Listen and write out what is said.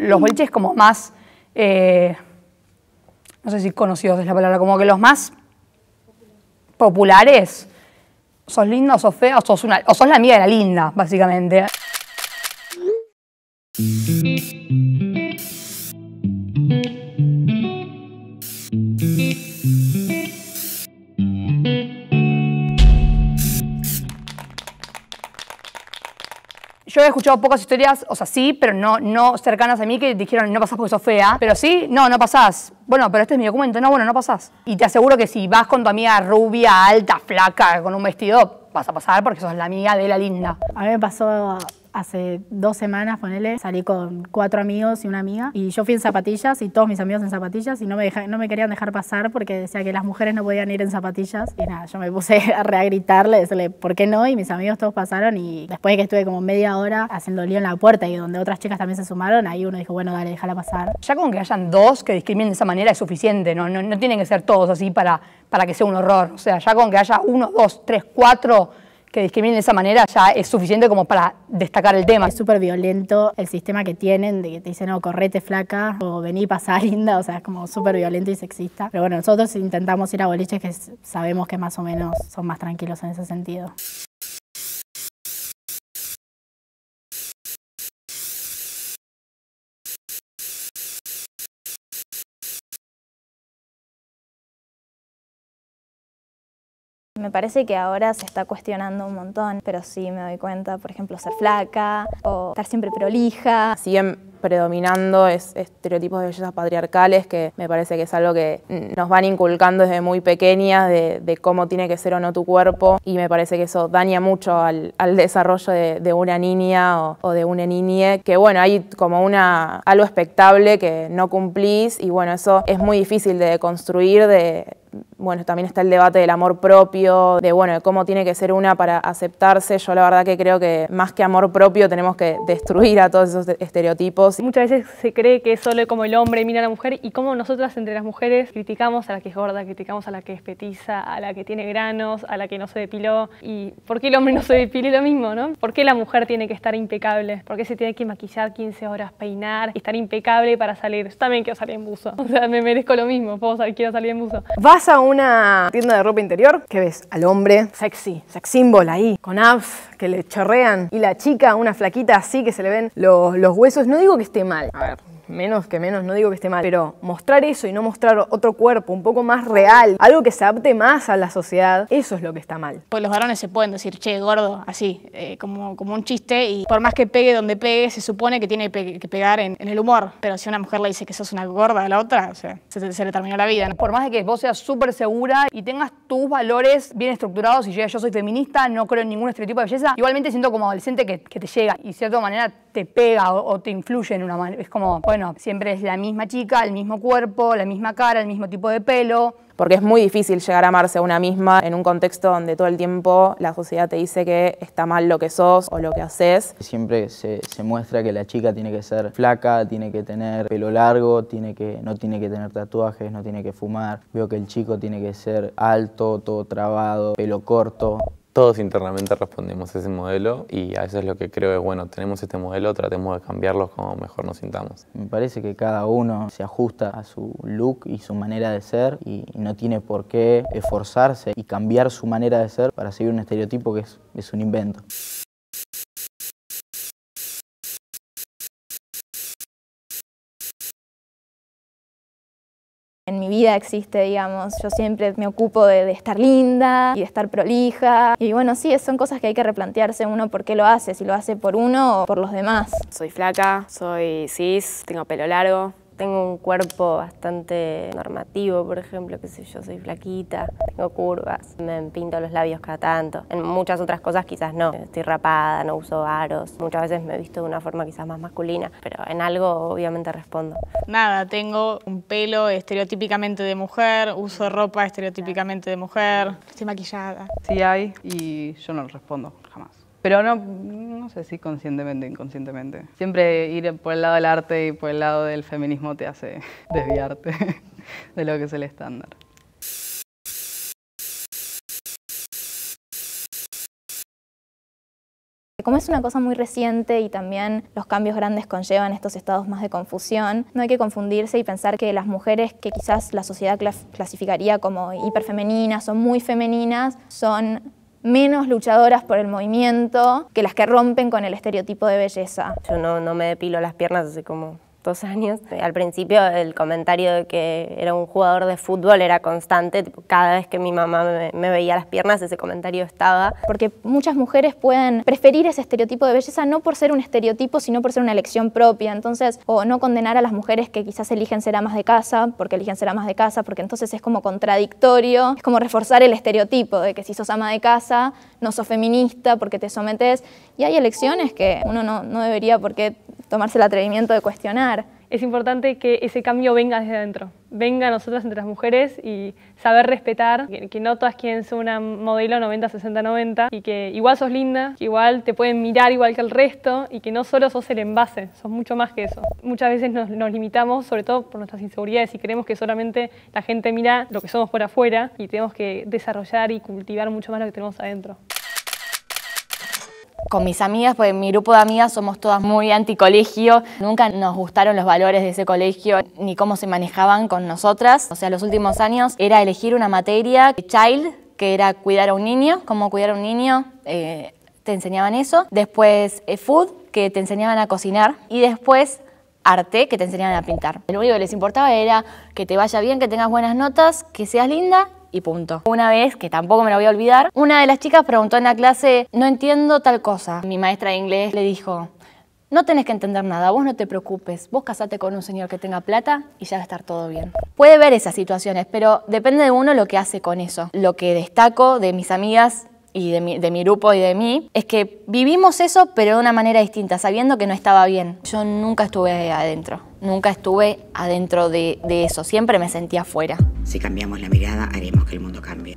los boliches como más, eh, no sé si conocidos es la palabra, como que los más populares, sos linda o sos fea o o sos la amiga de la linda, básicamente. he escuchado pocas historias, o sea, sí, pero no, no cercanas a mí que dijeron, no pasás porque sos fea. Pero sí, no, no pasás. Bueno, pero este es mi documento. No, bueno, no pasás. Y te aseguro que si vas con tu amiga rubia, alta, flaca, con un vestido, vas a pasar porque sos la amiga de la linda. A mí me pasó Hace dos semanas, ponele, salí con cuatro amigos y una amiga y yo fui en zapatillas y todos mis amigos en zapatillas y no me, no me querían dejar pasar porque decía que las mujeres no podían ir en zapatillas. Y nada, yo me puse a reagritarle, decirle, ¿por qué no? Y mis amigos todos pasaron y después de que estuve como media hora haciendo lío en la puerta y donde otras chicas también se sumaron, ahí uno dijo, bueno, dale, déjala pasar. Ya con que hayan dos que discriminen de esa manera es suficiente, no, no, tienen que ser todos así para, para que sea un horror. O sea, ya con que haya uno, dos, tres, cuatro que discriminen de esa manera ya es suficiente como para destacar el tema. Es súper violento el sistema que tienen, de que te dicen, no, correte flaca, o vení, pasá linda, o sea, es como súper violento y sexista. Pero bueno, nosotros intentamos ir a boliches que sabemos que más o menos son más tranquilos en ese sentido. Me parece que ahora se está cuestionando un montón, pero sí me doy cuenta, por ejemplo, ser flaca o estar siempre prolija. Siguen predominando es estereotipos de bellezas patriarcales que me parece que es algo que nos van inculcando desde muy pequeñas de, cómo tiene que ser o no tu cuerpo y me parece que eso daña mucho al, desarrollo de, una niña o, de una niñe que bueno, hay como una algo expectable que no cumplís y bueno, eso es muy difícil de construir de bueno, también está el debate del amor propio, de bueno, de cómo tiene que ser una para aceptarse. Yo la verdad que creo que más que amor propio tenemos que destruir a todos esos estereotipos. Muchas veces se cree que solo como el hombre mira a la mujer y como nosotras entre las mujeres criticamos a la que es gorda, criticamos a la que es petiza, a la que tiene granos, a la que no se depiló. ¿Y por qué el hombre no se depile lo mismo, no? ¿Por qué la mujer tiene que estar impecable? ¿Por qué se tiene que maquillar 15 horas, peinar, estar impecable para salir? Yo también quiero salir en buzo. O sea, me merezco lo mismo, puedo salir, quiero salir en buzo. Vas a una tienda de ropa interior, ¿Qué ves al hombre sexy, sex symbol ahí, con abs que le chorrean, y la chica, una flaquita así que se le ven los, los huesos, no digo que esté mal, a ver, menos que menos, no digo que esté mal, pero mostrar eso y no mostrar otro cuerpo un poco más real, algo que se adapte más a la sociedad, eso es lo que está mal. Pues los varones se pueden decir, che, gordo, así, eh, como, como un chiste, y por más que pegue donde pegue, se supone que tiene que pegar en, el humor, pero si una mujer le dice que sos una gorda a la otra, o se, le terminó la vida. Por más de que vos seas súper segura y tengas tus valores bien estructurados, y yo, yo soy feminista, no creo en ningún estereotipo de belleza, igualmente siento como adolescente que, que te llega y de cierta manera te pega o, te influye en una manera. Es como, bueno, siempre es la misma chica, el mismo cuerpo, la misma cara, el mismo tipo de pelo. Porque es muy difícil llegar a amarse a una misma en un contexto donde todo el tiempo la sociedad te dice que está mal lo que sos o lo que haces. Siempre se, muestra que la chica tiene que ser flaca, tiene que tener pelo largo, tiene que, no tiene que tener tatuajes, no tiene que fumar. Veo que el chico tiene que ser alto, todo trabado, pelo corto todos internamente respondemos a ese modelo y a eso es lo que creo es, bueno, tenemos este modelo, tratemos de cambiarlo como mejor nos sintamos. Me parece que cada uno se ajusta a su look y su manera de ser y no tiene por qué esforzarse y cambiar su manera de ser para seguir un estereotipo que es un invento. En mi vida existe, digamos, yo siempre me ocupo de, estar linda y de estar prolija. Y bueno, sí, son cosas que hay que replantearse uno por qué lo hace, si lo hace por uno o por los demás. Soy flaca, soy cis, tengo pelo largo, tengo un cuerpo bastante normativo, por ejemplo, que sé yo, soy flaquita, tengo curvas, me pinto los labios cada tanto. En muchas otras cosas quizás no, estoy rapada, no uso aros, muchas veces me he visto de una forma quizás más masculina, pero en algo obviamente respondo. Nada, tengo un pelo estereotípicamente de mujer, uso ropa estereotípicamente de mujer, estoy maquillada. Sí hay y yo no respondo jamás pero no, no sé si conscientemente o inconscientemente. Siempre ir por el lado del arte y por el lado del feminismo te hace desviarte de lo que es el estándar. Como es una cosa muy reciente y también los cambios grandes conllevan estos estados más de confusión, no hay que confundirse y pensar que las mujeres que quizás la sociedad clasificaría como hiperfemeninas o muy femeninas son menos luchadoras por el movimiento que las que rompen con el estereotipo de belleza. Yo no, me depilo las piernas así como años. Al principio el comentario de que era un jugador de fútbol era constante, cada vez que mi mamá me, veía las piernas ese comentario estaba. Porque muchas mujeres pueden preferir ese estereotipo de belleza no por ser un estereotipo, sino por ser una elección propia, entonces, o no condenar a las mujeres que quizás eligen ser amas de casa, porque eligen ser amas de casa, porque entonces es como contradictorio, es como reforzar el estereotipo de que si sos ama de casa, no sos feminista porque te sometes, y hay elecciones que uno no, no debería porque tomarse el atrevimiento de cuestionar. Es importante que ese cambio venga desde adentro, venga a nosotras entre las mujeres y saber respetar que, no todas quieren ser una modelo 90-60-90 y que igual sos linda, que igual te pueden mirar igual que el resto y que no solo sos el envase, sos mucho más que eso. Muchas veces nos, nos limitamos, sobre todo por nuestras inseguridades y creemos que solamente la gente mira lo que somos por afuera y tenemos que desarrollar y cultivar mucho más lo que tenemos adentro. Con mis amigas, pues mi grupo de amigas somos todas muy anticolegio. Nunca nos gustaron los valores de ese colegio ni cómo se manejaban con nosotras. O sea, los últimos años era elegir una materia, eh, child, que era cuidar a un niño, cómo cuidar a un niño, eh, te enseñaban eso. Después eh, food, que te enseñaban a cocinar. Y después arte que te enseñaban a pintar. Lo único que les importaba era que te vaya bien, que tengas buenas notas, que seas linda punto. Una vez, que tampoco me lo voy a olvidar, una de las chicas preguntó en la clase, no entiendo tal cosa. Mi maestra de inglés le dijo, no tenés que entender nada, vos no te preocupes, vos casate con un señor que tenga plata y ya va a estar todo bien. Puede ver esas situaciones, pero depende de uno lo que hace con eso. Lo que destaco de mis amigas y de mi, de mi, grupo y de mí, es que vivimos eso pero de una manera distinta, sabiendo que no estaba bien. Yo nunca estuve adentro, nunca estuve adentro de, de eso, siempre me sentía afuera. Si cambiamos la mirada, haremos que el mundo cambie.